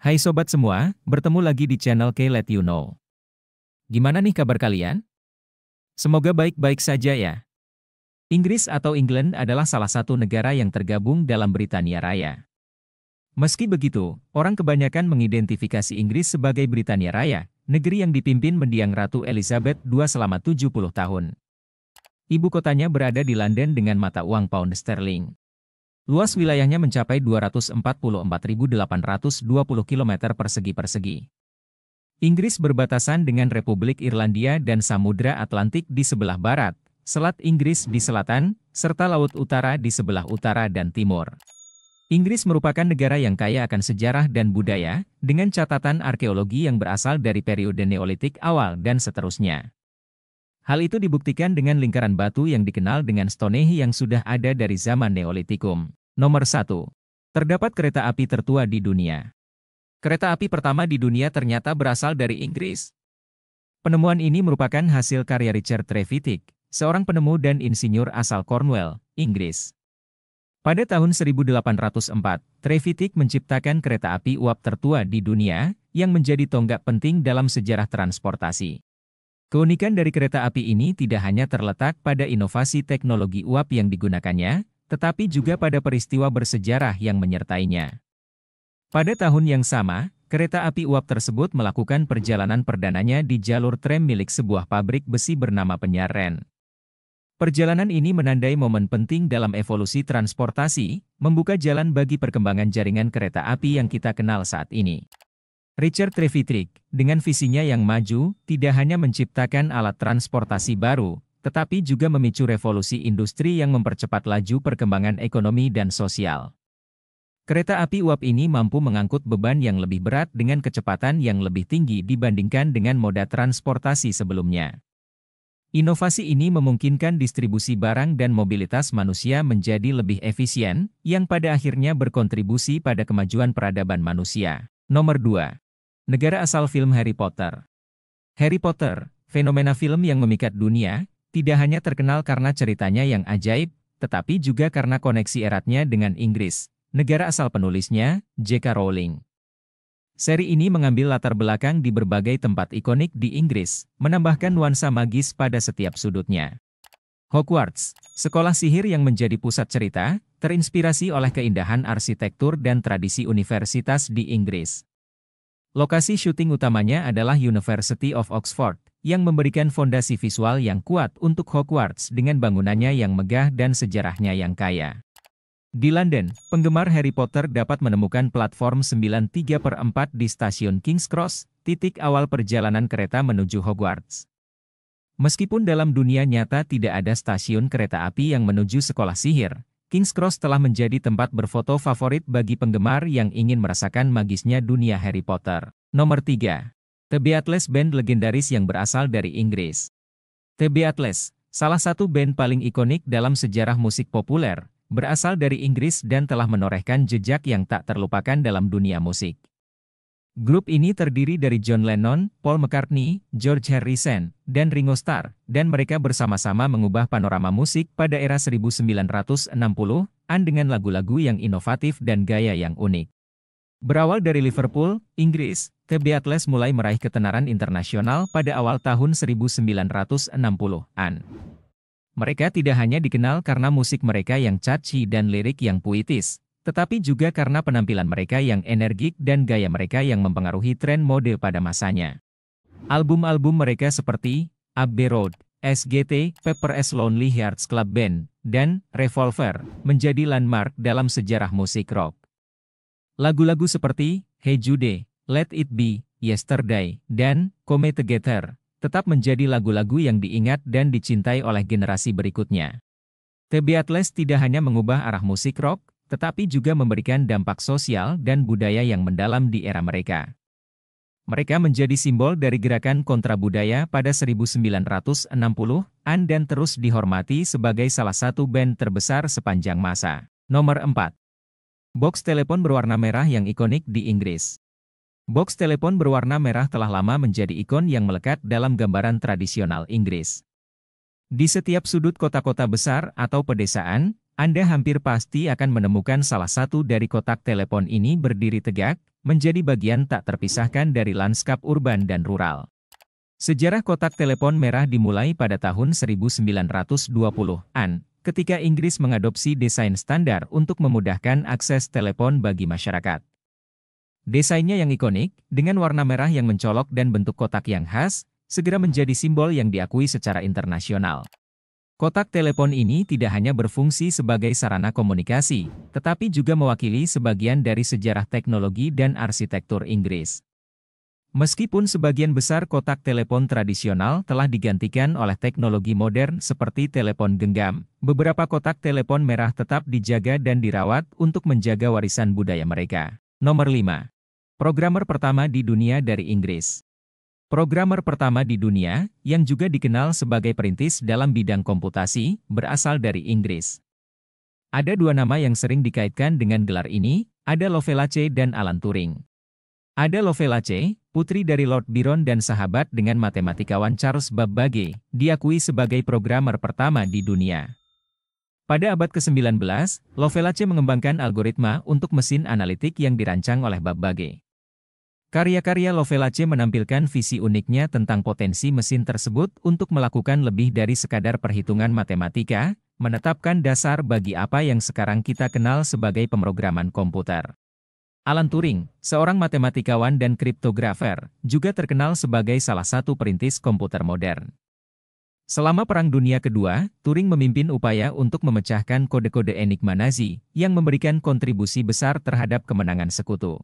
Hai sobat semua, bertemu lagi di channel K Let You Know. Gimana nih kabar kalian? Semoga baik-baik saja ya. Inggris atau England adalah salah satu negara yang tergabung dalam Britania Raya. Meski begitu, orang kebanyakan mengidentifikasi Inggris sebagai Britania Raya, negeri yang dipimpin mendiang Ratu Elizabeth II selama 70 tahun. Ibu kotanya berada di London dengan mata uang pound sterling. Luas wilayahnya mencapai 244.820 km persegi persegi. Inggris berbatasan dengan Republik Irlandia dan Samudra Atlantik di sebelah barat, Selat Inggris di selatan, serta Laut Utara di sebelah utara dan timur. Inggris merupakan negara yang kaya akan sejarah dan budaya, dengan catatan arkeologi yang berasal dari periode Neolitik awal dan seterusnya. Hal itu dibuktikan dengan lingkaran batu yang dikenal dengan Stonehenge yang sudah ada dari zaman Neolitikum. Nomor 1. Terdapat kereta api tertua di dunia. Kereta api pertama di dunia ternyata berasal dari Inggris. Penemuan ini merupakan hasil karya Richard Trevithick, seorang penemu dan insinyur asal Cornwall, Inggris. Pada tahun 1804, Trevithick menciptakan kereta api uap tertua di dunia, yang menjadi tonggak penting dalam sejarah transportasi. Keunikan dari kereta api ini tidak hanya terletak pada inovasi teknologi uap yang digunakannya, tetapi juga pada peristiwa bersejarah yang menyertainya. Pada tahun yang sama, kereta api uap tersebut melakukan perjalanan perdananya di jalur trem milik sebuah pabrik besi bernama Penyaren. Perjalanan ini menandai momen penting dalam evolusi transportasi, membuka jalan bagi perkembangan jaringan kereta api yang kita kenal saat ini. Richard Trevithick, dengan visinya yang maju, tidak hanya menciptakan alat transportasi baru, tetapi juga memicu revolusi industri yang mempercepat laju perkembangan ekonomi dan sosial. Kereta api uap ini mampu mengangkut beban yang lebih berat dengan kecepatan yang lebih tinggi dibandingkan dengan moda transportasi sebelumnya. Inovasi ini memungkinkan distribusi barang dan mobilitas manusia menjadi lebih efisien, yang pada akhirnya berkontribusi pada kemajuan peradaban manusia. Nomor 2 negara asal film Harry Potter. Harry Potter, fenomena film yang memikat dunia, tidak hanya terkenal karena ceritanya yang ajaib, tetapi juga karena koneksi eratnya dengan Inggris, negara asal penulisnya, J.K. Rowling. Seri ini mengambil latar belakang di berbagai tempat ikonik di Inggris, menambahkan nuansa magis pada setiap sudutnya. Hogwarts, sekolah sihir yang menjadi pusat cerita, terinspirasi oleh keindahan arsitektur dan tradisi universitas di Inggris. Lokasi syuting utamanya adalah University of Oxford, yang memberikan fondasi visual yang kuat untuk Hogwarts dengan bangunannya yang megah dan sejarahnya yang kaya. Di London, penggemar Harry Potter dapat menemukan platform 93 per 4 di stasiun King's Cross, titik awal perjalanan kereta menuju Hogwarts. Meskipun dalam dunia nyata tidak ada stasiun kereta api yang menuju sekolah sihir, Kings Cross telah menjadi tempat berfoto favorit bagi penggemar yang ingin merasakan magisnya dunia Harry Potter. Nomor 3. The Beatles Band legendaris yang berasal dari Inggris. The Beatles, salah satu band paling ikonik dalam sejarah musik populer, berasal dari Inggris dan telah menorehkan jejak yang tak terlupakan dalam dunia musik. Grup ini terdiri dari John Lennon, Paul McCartney, George Harrison, dan Ringo Starr, dan mereka bersama-sama mengubah panorama musik pada era 1960-an dengan lagu-lagu yang inovatif dan gaya yang unik. Berawal dari Liverpool, Inggris, The Beatles mulai meraih ketenaran internasional pada awal tahun 1960-an. Mereka tidak hanya dikenal karena musik mereka yang catchy dan lirik yang puitis, tetapi juga karena penampilan mereka yang energik dan gaya mereka yang mempengaruhi tren mode pada masanya. Album-album mereka seperti Abbey Road, SGT, Pepper S Lonely Hearts Club Band, dan Revolver menjadi landmark dalam sejarah musik rock. Lagu-lagu seperti Hey Jude, Let It Be, Yesterday, dan Come Together tetap menjadi lagu-lagu yang diingat dan dicintai oleh generasi berikutnya. The Beatles tidak hanya mengubah arah musik rock, tetapi juga memberikan dampak sosial dan budaya yang mendalam di era mereka. Mereka menjadi simbol dari gerakan kontra budaya pada 1960-an dan terus dihormati sebagai salah satu band terbesar sepanjang masa. Nomor 4. Box telepon berwarna merah yang ikonik di Inggris. Box telepon berwarna merah telah lama menjadi ikon yang melekat dalam gambaran tradisional Inggris. Di setiap sudut kota-kota besar atau pedesaan, Anda hampir pasti akan menemukan salah satu dari kotak telepon ini berdiri tegak, menjadi bagian tak terpisahkan dari lanskap urban dan rural. Sejarah kotak telepon merah dimulai pada tahun 1920-an, ketika Inggris mengadopsi desain standar untuk memudahkan akses telepon bagi masyarakat. Desainnya yang ikonik, dengan warna merah yang mencolok dan bentuk kotak yang khas, segera menjadi simbol yang diakui secara internasional. Kotak telepon ini tidak hanya berfungsi sebagai sarana komunikasi, tetapi juga mewakili sebagian dari sejarah teknologi dan arsitektur Inggris. Meskipun sebagian besar kotak telepon tradisional telah digantikan oleh teknologi modern seperti telepon genggam, beberapa kotak telepon merah tetap dijaga dan dirawat untuk menjaga warisan budaya mereka. Nomor 5. Programmer pertama di dunia dari Inggris Programmer pertama di dunia, yang juga dikenal sebagai perintis dalam bidang komputasi, berasal dari Inggris. Ada dua nama yang sering dikaitkan dengan gelar ini, ada Lovelace dan Alan Turing. Ada Lovelace, putri dari Lord Byron dan sahabat dengan matematikawan Charles Babbage, diakui sebagai programmer pertama di dunia. Pada abad ke-19, Lovelace mengembangkan algoritma untuk mesin analitik yang dirancang oleh Babbage. Karya-karya Lovelace menampilkan visi uniknya tentang potensi mesin tersebut untuk melakukan lebih dari sekadar perhitungan matematika, menetapkan dasar bagi apa yang sekarang kita kenal sebagai pemrograman komputer. Alan Turing, seorang matematikawan dan kriptografer, juga terkenal sebagai salah satu perintis komputer modern. Selama Perang Dunia Kedua, Turing memimpin upaya untuk memecahkan kode-kode enigma Nazi yang memberikan kontribusi besar terhadap kemenangan sekutu.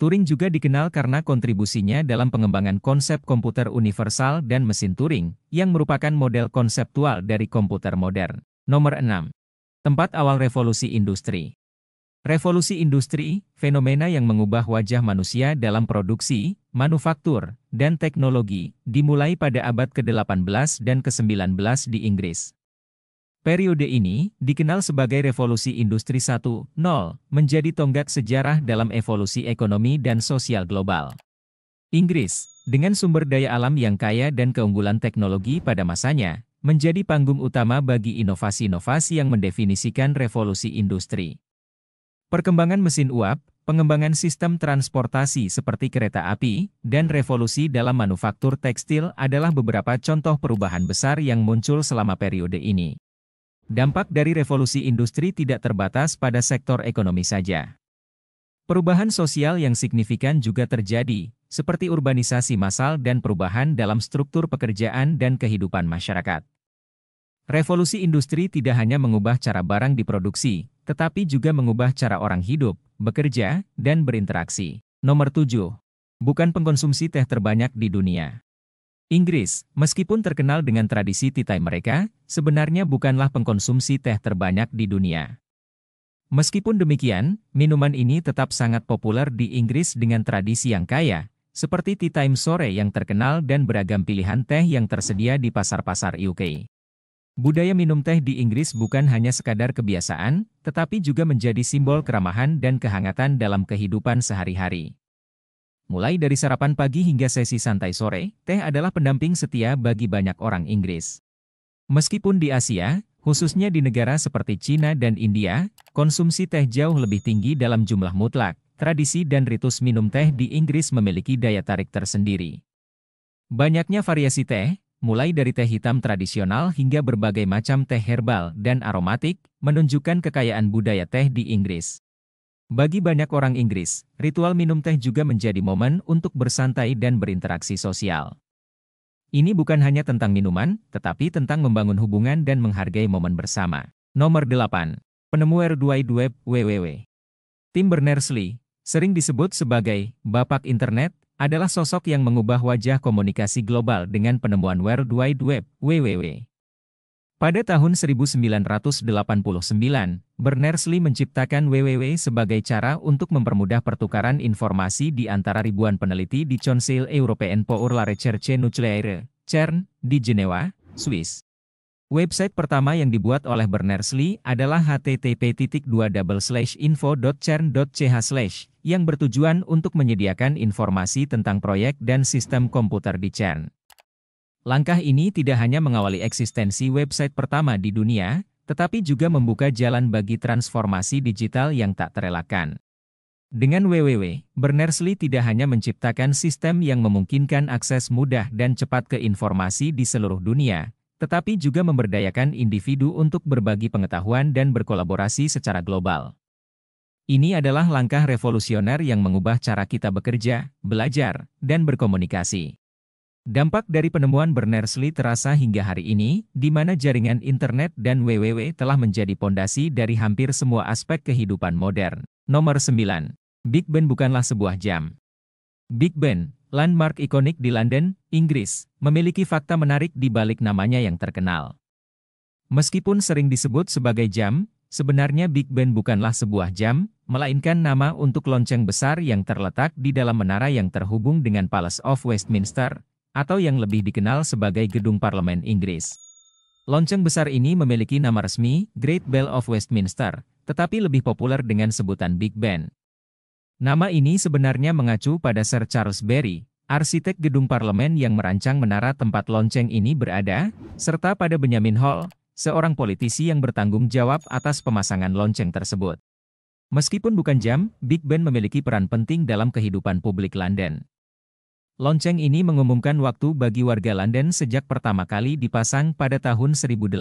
Turing juga dikenal karena kontribusinya dalam pengembangan konsep komputer universal dan mesin Turing, yang merupakan model konseptual dari komputer modern. Nomor 6. Tempat awal revolusi industri. Revolusi industri, fenomena yang mengubah wajah manusia dalam produksi, manufaktur, dan teknologi, dimulai pada abad ke-18 dan ke-19 di Inggris. Periode ini dikenal sebagai Revolusi Industri 1.0, menjadi tonggak sejarah dalam evolusi ekonomi dan sosial global. Inggris, dengan sumber daya alam yang kaya dan keunggulan teknologi pada masanya, menjadi panggung utama bagi inovasi-inovasi yang mendefinisikan revolusi industri. Perkembangan mesin uap, pengembangan sistem transportasi seperti kereta api, dan revolusi dalam manufaktur tekstil adalah beberapa contoh perubahan besar yang muncul selama periode ini. Dampak dari revolusi industri tidak terbatas pada sektor ekonomi saja. Perubahan sosial yang signifikan juga terjadi, seperti urbanisasi massal dan perubahan dalam struktur pekerjaan dan kehidupan masyarakat. Revolusi industri tidak hanya mengubah cara barang diproduksi, tetapi juga mengubah cara orang hidup, bekerja, dan berinteraksi. Nomor 7. Bukan pengkonsumsi teh terbanyak di dunia. Inggris, meskipun terkenal dengan tradisi tea time mereka, sebenarnya bukanlah pengkonsumsi teh terbanyak di dunia. Meskipun demikian, minuman ini tetap sangat populer di Inggris dengan tradisi yang kaya, seperti tea time sore yang terkenal dan beragam pilihan teh yang tersedia di pasar-pasar UK. Budaya minum teh di Inggris bukan hanya sekadar kebiasaan, tetapi juga menjadi simbol keramahan dan kehangatan dalam kehidupan sehari-hari. Mulai dari sarapan pagi hingga sesi santai sore, teh adalah pendamping setia bagi banyak orang Inggris. Meskipun di Asia, khususnya di negara seperti China dan India, konsumsi teh jauh lebih tinggi dalam jumlah mutlak, tradisi dan ritus minum teh di Inggris memiliki daya tarik tersendiri. Banyaknya variasi teh, mulai dari teh hitam tradisional hingga berbagai macam teh herbal dan aromatik, menunjukkan kekayaan budaya teh di Inggris. Bagi banyak orang Inggris, ritual minum teh juga menjadi momen untuk bersantai dan berinteraksi sosial. Ini bukan hanya tentang minuman, tetapi tentang membangun hubungan dan menghargai momen bersama. Nomor 8. Penemu R2 Web WWW Tim Berners-Lee, sering disebut sebagai Bapak Internet, adalah sosok yang mengubah wajah komunikasi global dengan penemuan World Wide Web, WWW. Pada tahun 1989, Berners-Lee menciptakan WWW sebagai cara untuk mempermudah pertukaran informasi di antara ribuan peneliti di Conseil Européen pour la Recherche Nucléaire, CERN, di Jenewa, Swiss. Website pertama yang dibuat oleh Berners-Lee adalah http://info.cern.ch/, yang bertujuan untuk menyediakan informasi tentang proyek dan sistem komputer di CERN. Langkah ini tidak hanya mengawali eksistensi website pertama di dunia, tetapi juga membuka jalan bagi transformasi digital yang tak terelakkan. Dengan WWW, Berners-Lee tidak hanya menciptakan sistem yang memungkinkan akses mudah dan cepat ke informasi di seluruh dunia, tetapi juga memberdayakan individu untuk berbagi pengetahuan dan berkolaborasi secara global. Ini adalah langkah revolusioner yang mengubah cara kita bekerja, belajar, dan berkomunikasi. Dampak dari penemuan Berners-Lee terasa hingga hari ini, di mana jaringan internet dan WWW telah menjadi pondasi dari hampir semua aspek kehidupan modern. Nomor 9. Big Ben bukanlah sebuah jam. Big Ben, landmark ikonik di London, Inggris, memiliki fakta menarik di balik namanya yang terkenal. Meskipun sering disebut sebagai jam, sebenarnya Big Ben bukanlah sebuah jam, melainkan nama untuk lonceng besar yang terletak di dalam menara yang terhubung dengan Palace of Westminster, atau yang lebih dikenal sebagai Gedung Parlemen Inggris. Lonceng besar ini memiliki nama resmi Great Bell of Westminster, tetapi lebih populer dengan sebutan Big Ben. Nama ini sebenarnya mengacu pada Sir Charles Berry, arsitek gedung parlemen yang merancang menara tempat lonceng ini berada, serta pada Benjamin Hall, seorang politisi yang bertanggung jawab atas pemasangan lonceng tersebut. Meskipun bukan jam, Big Ben memiliki peran penting dalam kehidupan publik London. Lonceng ini mengumumkan waktu bagi warga London sejak pertama kali dipasang pada tahun 1859.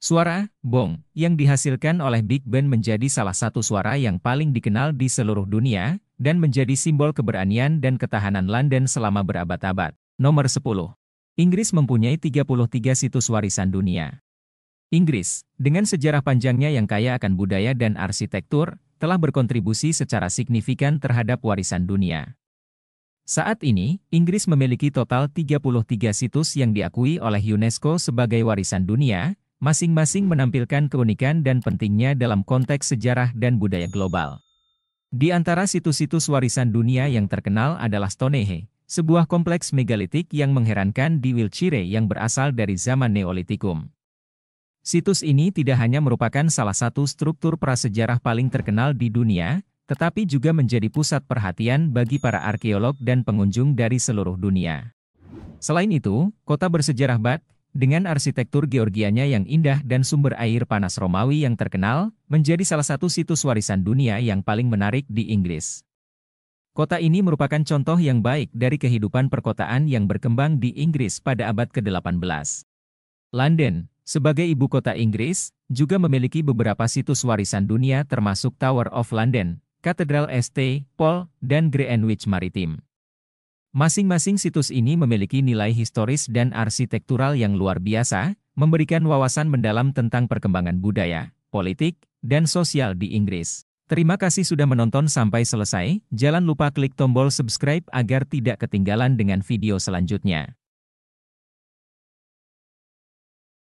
Suara bong yang dihasilkan oleh Big Ben menjadi salah satu suara yang paling dikenal di seluruh dunia dan menjadi simbol keberanian dan ketahanan London selama berabad-abad. Nomor 10. Inggris mempunyai 33 situs warisan dunia. Inggris, dengan sejarah panjangnya yang kaya akan budaya dan arsitektur, telah berkontribusi secara signifikan terhadap warisan dunia. Saat ini, Inggris memiliki total 33 situs yang diakui oleh UNESCO sebagai warisan dunia, masing-masing menampilkan keunikan dan pentingnya dalam konteks sejarah dan budaya global. Di antara situs-situs warisan dunia yang terkenal adalah Stonehenge, sebuah kompleks megalitik yang mengherankan di Wiltshire yang berasal dari zaman Neolitikum. Situs ini tidak hanya merupakan salah satu struktur prasejarah paling terkenal di dunia, tetapi juga menjadi pusat perhatian bagi para arkeolog dan pengunjung dari seluruh dunia. Selain itu, kota bersejarah Bat, dengan arsitektur Georgianya yang indah dan sumber air panas Romawi yang terkenal, menjadi salah satu situs warisan dunia yang paling menarik di Inggris. Kota ini merupakan contoh yang baik dari kehidupan perkotaan yang berkembang di Inggris pada abad ke-18. London, sebagai ibu kota Inggris, juga memiliki beberapa situs warisan dunia termasuk Tower of London, Katedral St. Paul, dan Greenwich Maritime. Masing-masing situs ini memiliki nilai historis dan arsitektural yang luar biasa, memberikan wawasan mendalam tentang perkembangan budaya, politik, dan sosial di Inggris. Terima kasih sudah menonton sampai selesai, jangan lupa klik tombol subscribe agar tidak ketinggalan dengan video selanjutnya.